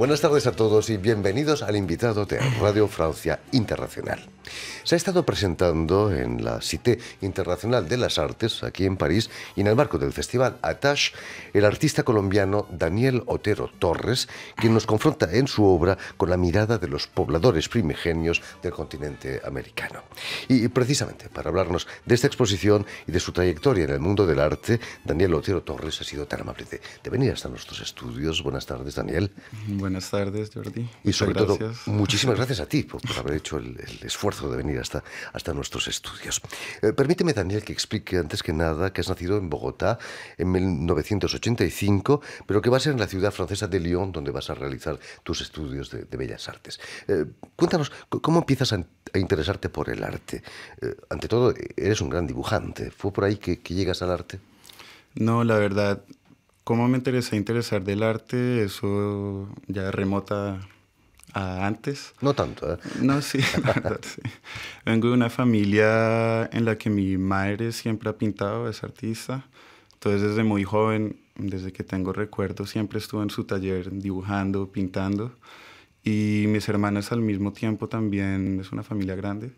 Buenas tardes a todos y bienvenidos al invitado de Radio Francia Internacional. Se ha estado presentando en la Cité Internacional de las Artes, aquí en París, y en el marco del festival Atash, el artista colombiano Daniel Otero Torres, quien nos confronta en su obra con la mirada de los pobladores primigenios del continente americano. Y precisamente para hablarnos de esta exposición y de su trayectoria en el mundo del arte, Daniel Otero Torres ha sido tan amable de, venir hasta nuestros estudios. Buenas tardes, Daniel buenas tardes, Jordi. Y sobre todo, muchísimas gracias a ti por, haber hecho el, esfuerzo de venir hasta, nuestros estudios. Eh, permíteme, Daniel, que explique antes que nada que has nacido en Bogotá en 1985, pero que vas a ser en la ciudad francesa de Lyon donde vas a realizar tus estudios de, Bellas Artes. Eh, cuéntanos, ¿cómo empiezas a, interesarte por el arte? Eh, ante todo, eres un gran dibujante. ¿Fue por ahí que llegas al arte? No, la verdad, ¿Cómo me interesé interesar del arte? Eso ya remota a antes. No tanto, ¿eh? No, sí, sí. Vengo de una familia en la que mi madre siempre ha pintado, es artista. Entonces, desde muy joven, desde que tengo recuerdos, siempre estuve en su taller dibujando, pintando. Y mis hermanas al mismo tiempo también, es una familia grande.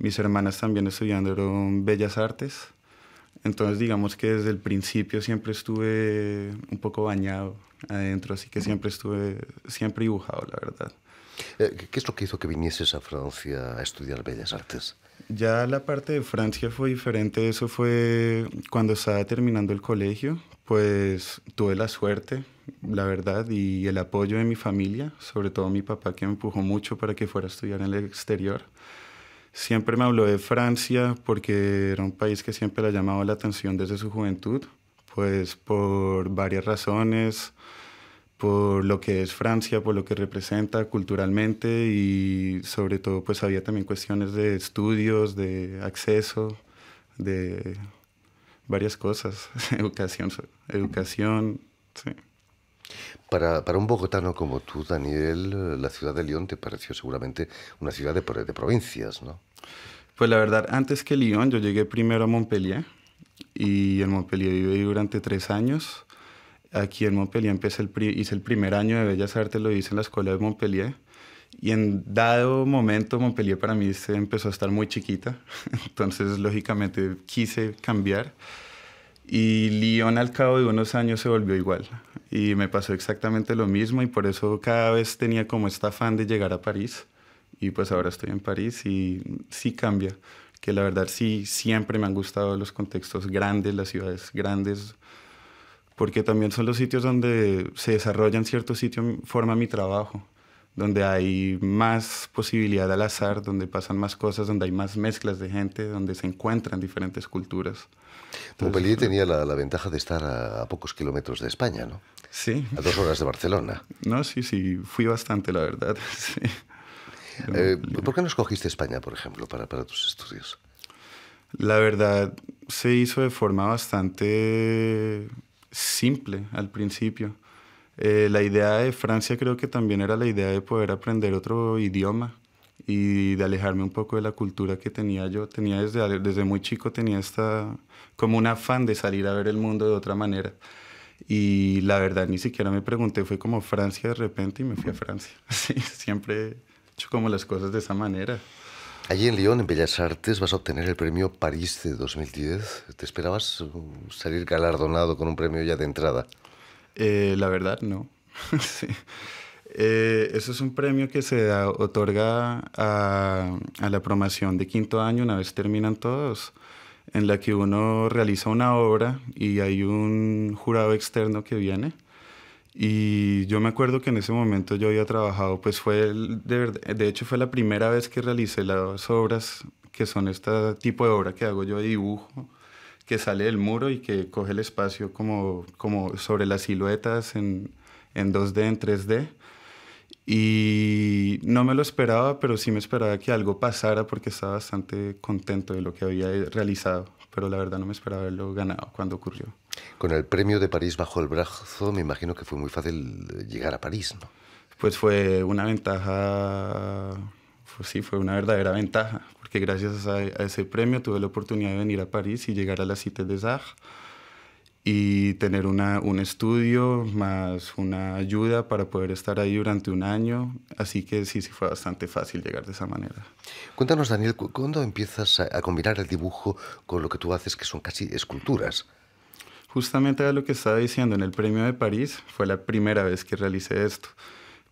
Mis hermanas también estudiando Bellas Artes. Entonces digamos que desde el principio siempre estuve un poco bañado adentro, así que siempre estuve, siempre dibujado, la verdad. Eh, ¿Qué es lo que hizo que vinieses a Francia a estudiar Bellas Artes? Ya la parte de Francia fue diferente, eso fue cuando estaba terminando el colegio, pues tuve la suerte, la verdad, y el apoyo de mi familia, sobre todo mi papá que me empujó mucho para que fuera a estudiar en el exterior. Siempre me habló de Francia porque era un país que siempre le ha llamado la atención desde su juventud, pues por varias razones, por lo que es Francia, por lo que representa culturalmente y sobre todo pues había también cuestiones de estudios, de acceso, de varias cosas, educación, educación, sí. Para, un bogotano como tú, Daniel, la ciudad de Lyon te pareció seguramente una ciudad de, de provincias, ¿no? Pues la verdad, antes que Lyon, yo llegué primero a Montpellier y en Montpellier viví durante tres años. Aquí en Montpellier el hice el primer año de Bellas Artes, lo hice en la escuela de Montpellier. Y en dado momento Montpellier para mí se empezó a estar muy chiquita, entonces lógicamente quise cambiar. Y Lyon al cabo de unos años se volvió igual. Y me pasó exactamente lo mismo y por eso cada vez tenía como este afán de llegar a París. Y pues ahora estoy en París y sí cambia, que la verdad sí, siempre me han gustado los contextos grandes, las ciudades grandes, porque también son los sitios donde se desarrolla en cierto sitio, forma mi trabajo, donde hay más posibilidad al azar, donde pasan más cosas, donde hay más mezclas de gente, donde se encuentran diferentes culturas. Montpellier tenía la, ventaja de estar a, pocos kilómetros de España, ¿no? Sí. A dos horas de Barcelona. No, sí, sí, fui bastante, la verdad. Eh, ¿Por qué no escogiste España, por ejemplo, para, tus estudios? La verdad, se hizo de forma bastante simple al principio. Eh, la idea de Francia creo que también era la idea de poder aprender otro idioma y de alejarme un poco de la cultura que tenía yo. Tenía desde, desde muy chico, tenía esta, como un afán de salir a ver el mundo de otra manera. Y la verdad, ni siquiera me pregunté, fue como Francia de repente y me fui a Francia. Sí, siempre he hecho como las cosas de esa manera. Allí en Lyon, en Bellas Artes, vas a obtener el premio París de 2010. ¿Te esperabas salir galardonado con un premio ya de entrada? Eh, la verdad, no. sí. Eh, eso es un premio que se da, otorga a, la promoción de quinto año una vez terminan todos, en la que uno realiza una obra y hay un jurado externo que viene. Y yo me acuerdo que en ese momento yo había trabajado, pues fue, de, de hecho fue la primera vez que realicé las obras que son este tipo de obra que hago yo de dibujo, que sale del muro y que coge el espacio como, como sobre las siluetas en, en 2D, en 3D. Y no me lo esperaba, pero sí me esperaba que algo pasara porque estaba bastante contento de lo que había realizado. Pero la verdad no me esperaba haberlo ganado cuando ocurrió. Con el premio de París bajo el brazo, me imagino que fue muy fácil eh, llegar a París, ¿no? Pues fue una ventaja, pues sí, fue una verdadera ventaja, porque gracias a, ese premio tuve la oportunidad de venir a París y llegar a la Cité de Arts y tener una, un estudio más una ayuda para poder estar ahí durante un año. Así que sí, sí fue bastante fácil llegar de esa manera. Cuéntanos, Daniel, ¿cuándo empiezas a, combinar el dibujo con lo que tú haces, que son casi esculturas? Justamente a lo que estaba diciendo, en el Premio de París fue la primera vez que realicé esto.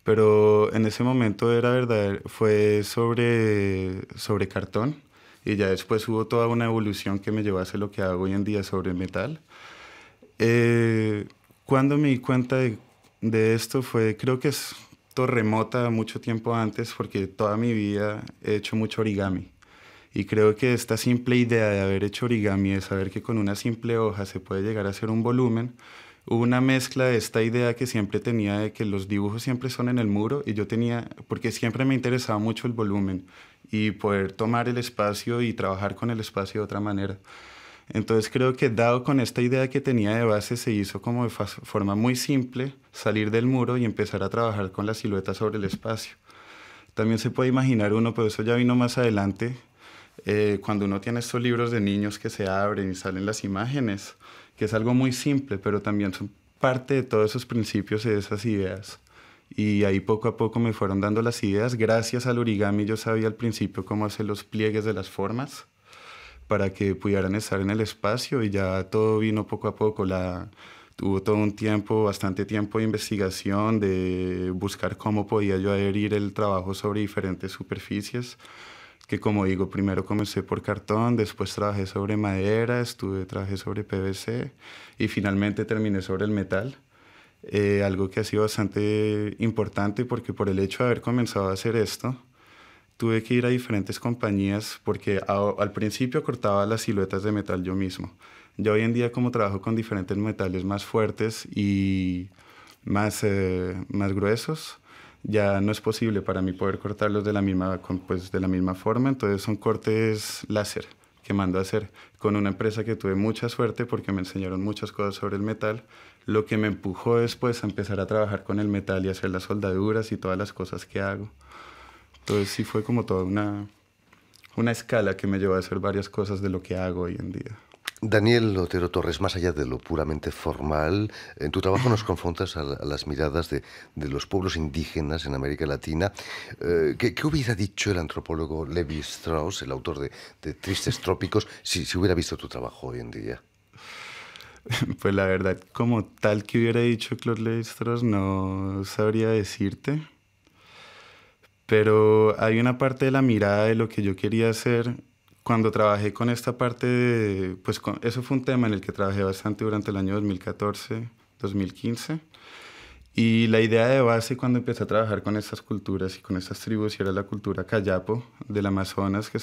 Pero en ese momento era verdad, fue sobre, sobre cartón y ya después hubo toda una evolución que me llevó a hacer lo que hago hoy en día sobre metal. Eh, cuando me di cuenta de, esto fue, creo que es remota mucho tiempo antes, porque toda mi vida he hecho mucho origami. Y creo que esta simple idea de haber hecho origami, de saber que con una simple hoja se puede llegar a hacer un volumen, hubo una mezcla de esta idea que siempre tenía de que los dibujos siempre son en el muro y yo tenía, porque siempre me interesaba mucho el volumen y poder tomar el espacio y trabajar con el espacio de otra manera. Entonces creo que dado con esta idea que tenía de base, se hizo como de forma muy simple salir del muro y empezar a trabajar con la silueta sobre el espacio. También se puede imaginar uno, pero eso ya vino más adelante, eh, cuando uno tiene estos libros de niños que se abren y salen las imágenes, que es algo muy simple, pero también son parte de todos esos principios y de esas ideas. Y ahí poco a poco me fueron dando las ideas. Gracias al origami yo sabía al principio cómo hacer los pliegues de las formas para que pudieran estar en el espacio y ya todo vino poco a poco. La, todo un tiempo, bastante tiempo de investigación, de buscar cómo podía yo adherir el trabajo sobre diferentes superficies, que como digo, primero comencé por cartón, después trabajé sobre madera, estuve, trabajé sobre PVC y finalmente terminé sobre el metal. Eh, algo que ha sido bastante importante porque por el hecho de haber comenzado a hacer esto, tuve que ir a diferentes compañías porque al principio cortaba las siluetas de metal yo mismo. Yo hoy en día como trabajo con diferentes metales más fuertes y más, eh, más gruesos, ya no es posible para mí poder cortarlos de la, misma, pues, de la misma forma, entonces son cortes láser que mando a hacer con una empresa que tuve mucha suerte porque me enseñaron muchas cosas sobre el metal, lo que me empujó después a empezar a trabajar con el metal y hacer las soldaduras y todas las cosas que hago. Entonces sí fue como toda una, escala que me llevó a hacer varias cosas de lo que hago hoy en día. Daniel Otero Torres, más allá de lo puramente formal, en tu trabajo nos confrontas a, las miradas de, los pueblos indígenas en América Latina. Eh, ¿qué, hubiera dicho el antropólogo Levi Strauss, el autor de, Tristes Trópicos, si, si, hubiera visto tu trabajo hoy en día? Pues la verdad, como tal que hubiera dicho Claude Levi Strauss, no sabría decirte. Pero hay una parte de la mirada de lo que yo quería hacer cuando trabajé con esta parte de, pues eso fue un tema en el que trabajé bastante durante el año 2014, 2015. Y la idea de base cuando empecé a trabajar con estas culturas y con estas tribus, y era la cultura Callapo del Amazonas, que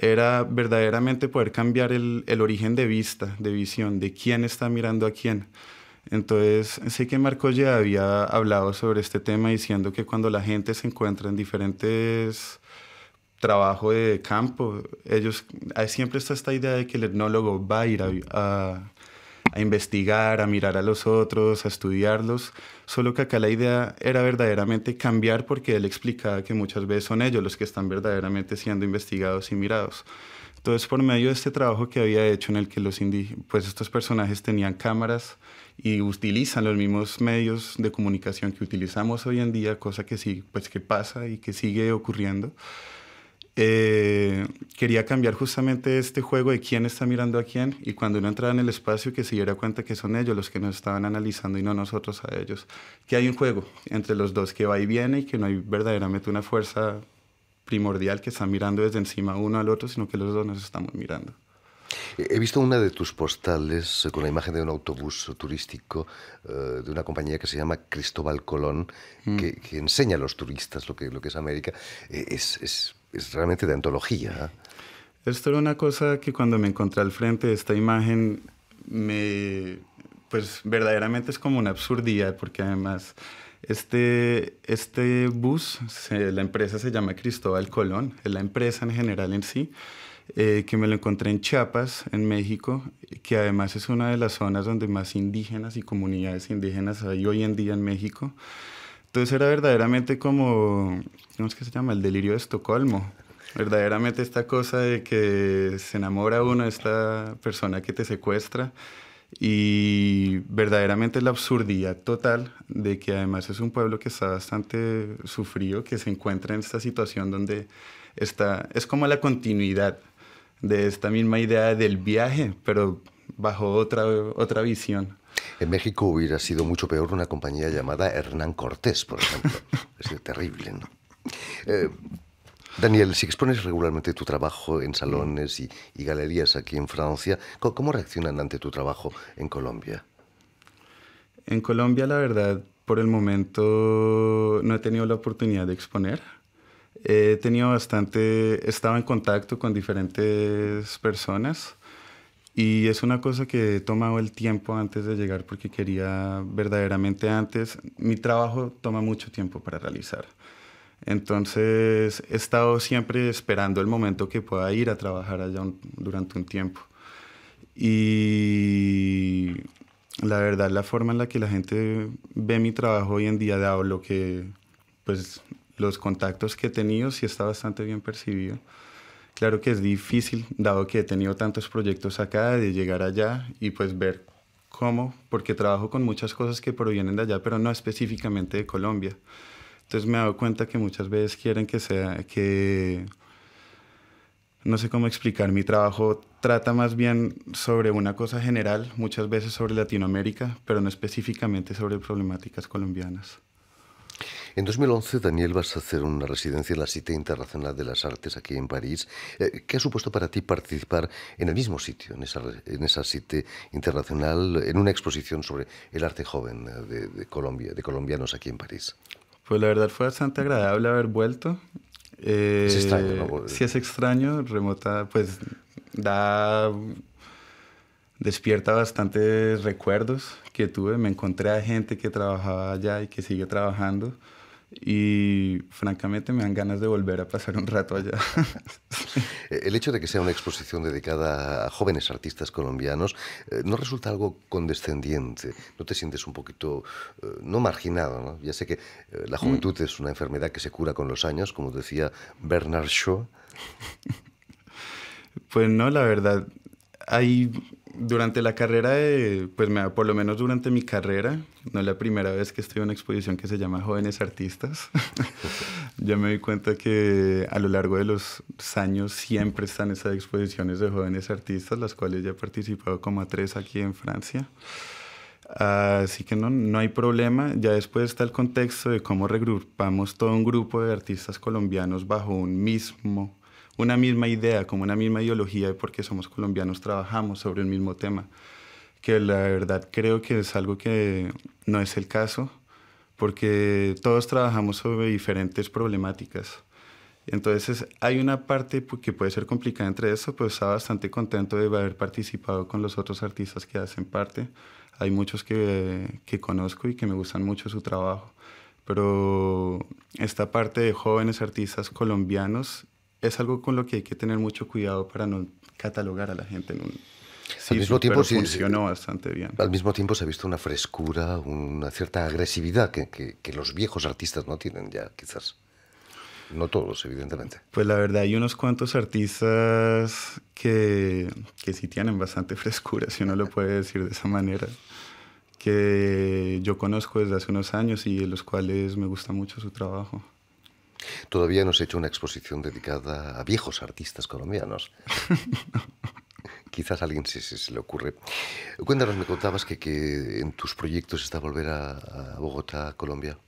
era verdaderamente poder cambiar el, el origen de vista, de visión, de quién está mirando a quién. Entonces, sé que Marco ya había hablado sobre este tema diciendo que cuando la gente se encuentra en diferentes trabajos de campo, ellos, siempre está esta idea de que el etnólogo va a ir a investigar, a mirar a los otros, a estudiarlos, solo que acá la idea era verdaderamente cambiar porque él explicaba que muchas veces son ellos los que están verdaderamente siendo investigados y mirados. Entonces, por medio de este trabajo que había hecho en el que los pues estos personajes tenían cámaras y utilizan los mismos medios de comunicación que utilizamos hoy en día, cosa que sí, pues que pasa y que sigue ocurriendo. Eh, quería cambiar justamente este juego de quién está mirando a quién y cuando uno entraba en el espacio que se diera cuenta que son ellos los que nos estaban analizando y no nosotros a ellos, que hay un juego entre los dos que va y viene y que no hay verdaderamente una fuerza primordial que está mirando desde encima uno al otro, sino que los dos nos estamos mirando. He visto una de tus postales eh, con la imagen de un autobús turístico eh, de una compañía que se llama Cristóbal Colón, mm. que, enseña a los turistas lo que, es América. Eh, es, realmente de antología. Esto era una cosa que cuando me encontré al frente de esta imagen, me, pues verdaderamente es como una absurdidad, porque además este, este bus, la empresa se llama Cristóbal Colón, es la empresa en general en sí, eh, que me lo encontré en Chiapas, en México, que además es una de las zonas donde más indígenas y comunidades indígenas hay hoy en día en México. Entonces era verdaderamente como, ¿cómo es que se llama? El delirio de Estocolmo. Verdaderamente esta cosa de que se enamora uno de esta persona que te secuestra y verdaderamente la absurdidad total de que además es un pueblo que está bastante sufrido, que se encuentra en esta situación donde está, es como la continuidad de esta misma idea del viaje, pero bajo otra, otra visión. En México hubiera sido mucho peor una compañía llamada Hernán Cortés, por ejemplo. es terrible, ¿no? Eh, Daniel, si expones regularmente tu trabajo en salones y, galerías aquí en Francia, ¿cómo, ¿cómo reaccionan ante tu trabajo en Colombia? En Colombia, la verdad, por el momento no he tenido la oportunidad de exponer. He tenido bastante, estaba en contacto con diferentes personas y es una cosa que he tomado el tiempo antes de llegar porque quería verdaderamente antes. Mi trabajo toma mucho tiempo para realizar. Entonces he estado siempre esperando el momento que pueda ir a trabajar allá durante un tiempo. Y la verdad, la forma en la que la gente ve mi trabajo hoy en día, dado lo que, pues, los contactos que he tenido, sí está bastante bien percibido. Claro que es difícil, dado que he tenido tantos proyectos acá, de llegar allá y pues ver cómo, porque trabajo con muchas cosas que provienen de allá, pero no específicamente de Colombia. Entonces me he dado cuenta que muchas veces quieren que sea, que no sé cómo explicar, mi trabajo trata más bien sobre una cosa general, muchas veces sobre Latinoamérica, pero no específicamente sobre problemáticas colombianas. En 2011, Daniel, vas a hacer una residencia en la Cité Internacional de las Artes aquí en París. Eh, ¿Qué ha supuesto para ti participar en el mismo sitio, en esa, en Cité Internacional, en una exposición sobre el arte joven de, de Colombia, de colombianos aquí en París? Pues la verdad fue bastante agradable haber vuelto. Eh, es extraño, ¿no? Sí es extraño, remota, pues da despierta bastantes recuerdos que tuve. Me encontré a gente que trabajaba allá y que sigue trabajando y francamente me dan ganas de volver a pasar un rato allá. El hecho de que sea una exposición dedicada a jóvenes artistas colombianos eh, no resulta algo condescendiente, no te sientes un poquito, eh, no marginado, ya sé que eh, la juventud mm. es una enfermedad que se cura con los años, como decía Bernard Shaw. pues no, la verdad, hay durante la carrera de, pues me, por lo menos durante mi carrera, no es la primera vez que estoy en una exposición que se llama Jóvenes Artistas, ya me di cuenta que a lo largo de los años siempre están esas exposiciones de jóvenes artistas, las cuales ya he participado como a tres aquí en Francia. Así que no, no hay problema. Ya después está el contexto de cómo regrupamos todo un grupo de artistas colombianos bajo un mismo una misma idea, como una misma ideología por porque somos colombianos trabajamos sobre el mismo tema, que la verdad creo que es algo que no es el caso, porque todos trabajamos sobre diferentes problemáticas. Entonces hay una parte que puede ser complicada entre eso, pero pues estaba bastante contento de haber participado con los otros artistas que hacen parte. Hay muchos que, que conozco y que me gustan mucho su trabajo, pero esta parte de jóvenes artistas colombianos es algo con lo que hay que tener mucho cuidado para no catalogar a la gente en un... al mismo tiempo funcionó bastante bien. Al mismo tiempo se ha visto una frescura, una cierta agresividad que, los viejos artistas no tienen ya, quizás. No todos, evidentemente. Pues la verdad, hay unos cuantos artistas que, que sí tienen bastante frescura, si uno lo puede decir de esa manera, que yo conozco desde hace unos años y de los cuales me gusta mucho su trabajo. Todavía no se ha hecho una exposición dedicada a viejos artistas colombianos. Quizás a alguien se, se, le ocurre. Cuéntanos, me contabas que, que en tus proyectos está volver a, a Bogotá, Colombia.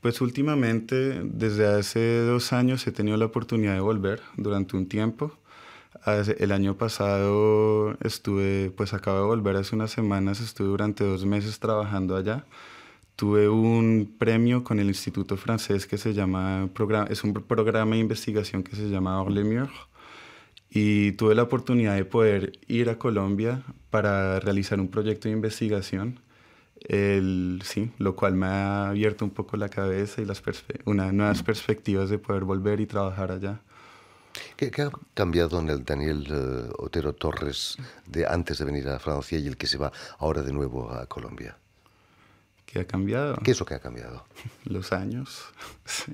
Pues últimamente, desde hace dos años, he tenido la oportunidad de volver durante un tiempo. El año pasado estuve, pues acabo de volver hace unas semanas, estuve durante dos meses trabajando allá tuve un premio con el Instituto Francés que se llama, es un programa de investigación que se llama Orle Mur, y tuve la oportunidad de poder ir a Colombia para realizar un proyecto de investigación, el, sí, lo cual me ha abierto un poco la cabeza y las unas nuevas mm. perspectivas de poder volver y trabajar allá. ¿Qué, ha cambiado en el Daniel eh, Otero Torres de antes de venir a Francia y el que se va ahora de nuevo a Colombia? ha cambiado. ¿Qué es lo que ha cambiado? Los años,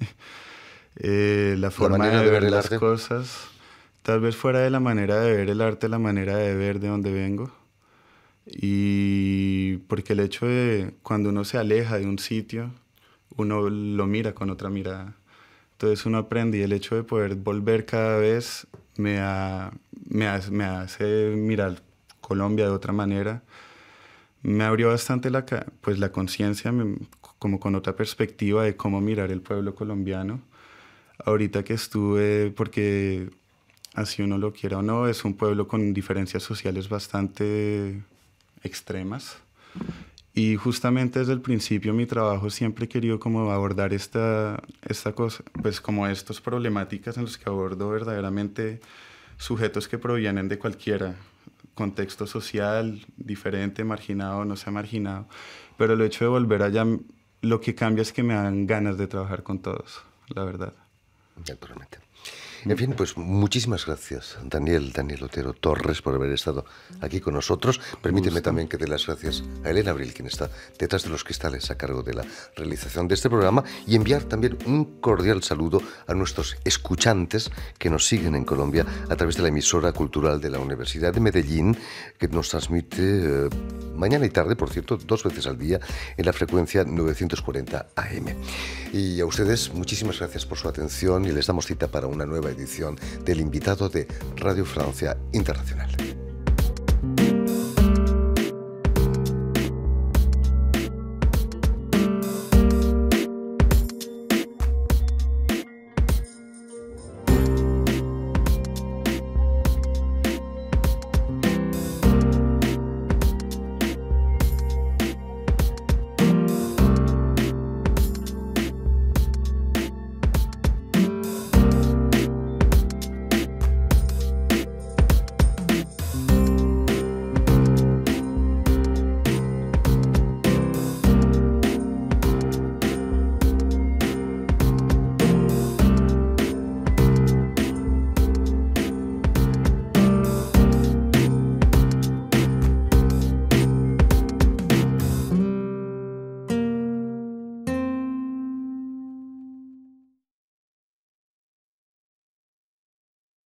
eh, la forma de, ver, las cosas. Tal vez fuera de la manera de ver el arte, la manera de ver de dónde vengo. Y porque el hecho de cuando uno se aleja de un sitio, uno lo mira con otra mirada. Entonces uno aprende y el hecho de poder volver cada vez me, me hace mirar Colombia de otra manera me abrió bastante la, pues, la conciencia, como con otra perspectiva de cómo mirar el pueblo colombiano. Ahorita que estuve, porque así uno lo quiera o no, es un pueblo con diferencias sociales bastante extremas. Y justamente desde el principio mi trabajo siempre he querido como abordar esta, esta cosa, pues como estas problemáticas en las que abordo verdaderamente sujetos que provienen de cualquiera, contexto social diferente, marginado, no sea marginado, pero el hecho de volver allá lo que cambia es que me dan ganas de trabajar con todos, la verdad. Naturalmente. En fin, pues muchísimas gracias, Daniel, Daniel Otero Torres, por haber estado aquí con nosotros. Permíteme también que dé las gracias a Elena Abril, quien está detrás de los cristales a cargo de la realización de este programa, y enviar también un cordial saludo a nuestros escuchantes que nos siguen en Colombia a través de la emisora cultural de la Universidad de Medellín, que nos transmite eh, mañana y tarde, por cierto, dos veces al día en la frecuencia 940 AM. Y a ustedes muchísimas gracias por su atención y les damos cita para una nueva edición del invitado de Radio Francia Internacional.